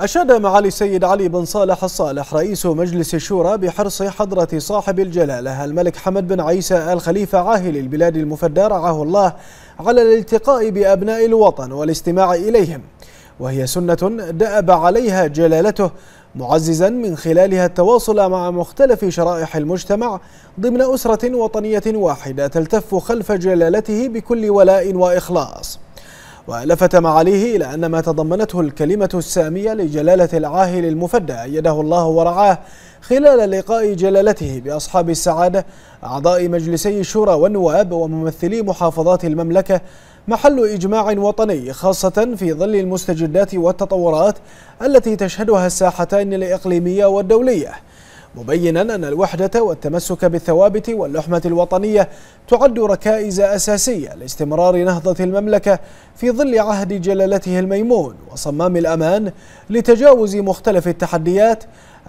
أشاد معالي السيد علي بن صالح الصالح رئيس مجلس الشورى بحرص حضرة صاحب الجلالة الملك حمد بن عيسى الخليفة عاهل البلاد المفدى رعاه الله على الالتقاء بأبناء الوطن والاستماع إليهم وهي سنة دأب عليها جلالته معززا من خلالها التواصل مع مختلف شرائح المجتمع ضمن أسرة وطنية واحدة تلتف خلف جلالته بكل ولاء وإخلاص ولفت معاليه إلى أن ما تضمنته الكلمة السامية لجلالة العاهل المفدى أيده الله ورعاه خلال لقاء جلالته بأصحاب السعادة أعضاء مجلسي الشورى والنواب وممثلي محافظات المملكة محل إجماع وطني خاصة في ظل المستجدات والتطورات التي تشهدها الساحتان الإقليمية والدولية مبينا أن الوحدة والتمسك بالثوابت واللحمة الوطنية تعد ركائز أساسية لاستمرار نهضة المملكة في ظل عهد جلالته الميمون وصمام الأمان لتجاوز مختلف التحديات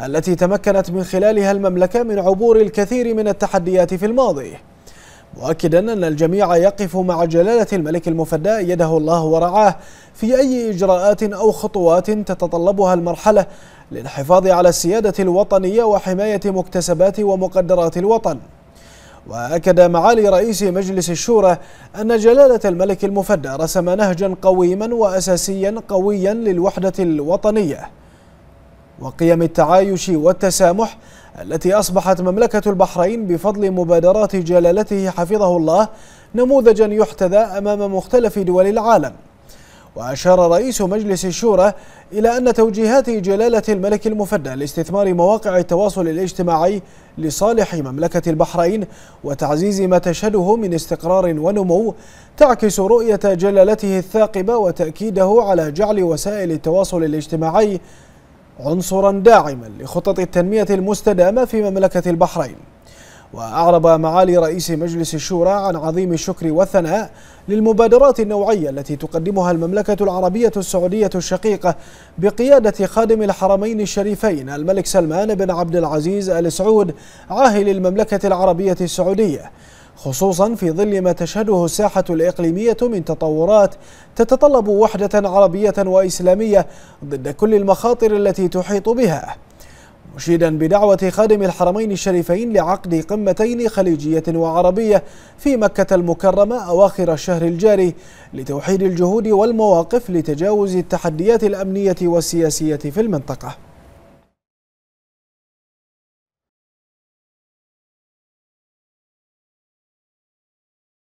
التي تمكنت من خلالها المملكة من عبور الكثير من التحديات في الماضي مؤكدا أن الجميع يقف مع جلالة الملك المفدى يده الله ورعاه في أي إجراءات أو خطوات تتطلبها المرحلة للحفاظ على السيادة الوطنية وحماية مكتسبات ومقدرات الوطن وأكد معالي رئيس مجلس الشورى أن جلالة الملك المفدى رسم نهجا قويما وأساسيا قويا للوحدة الوطنية وقيم التعايش والتسامح التي أصبحت مملكة البحرين بفضل مبادرات جلالته حفظه الله نموذجا يحتذى أمام مختلف دول العالم وأشار رئيس مجلس الشورى إلى أن توجيهات جلالة الملك المفدى لاستثمار مواقع التواصل الاجتماعي لصالح مملكة البحرين وتعزيز ما تشهده من استقرار ونمو تعكس رؤية جلالته الثاقبة وتأكيده على جعل وسائل التواصل الاجتماعي عنصرا داعما لخطط التنمية المستدامة في مملكة البحرين وأعرب معالي رئيس مجلس الشورى عن عظيم الشكر والثناء للمبادرات النوعية التي تقدمها المملكة العربية السعودية الشقيقة بقيادة خادم الحرمين الشريفين الملك سلمان بن عبد العزيز آل سعود عاهل المملكة العربية السعودية خصوصا في ظل ما تشهده الساحة الإقليمية من تطورات تتطلب وحدة عربية وإسلامية ضد كل المخاطر التي تحيط بها مشيدا بدعوة خادم الحرمين الشريفين لعقد قمتين خليجية وعربية في مكة المكرمة أواخر الشهر الجاري لتوحيد الجهود والمواقف لتجاوز التحديات الأمنية والسياسية في المنطقة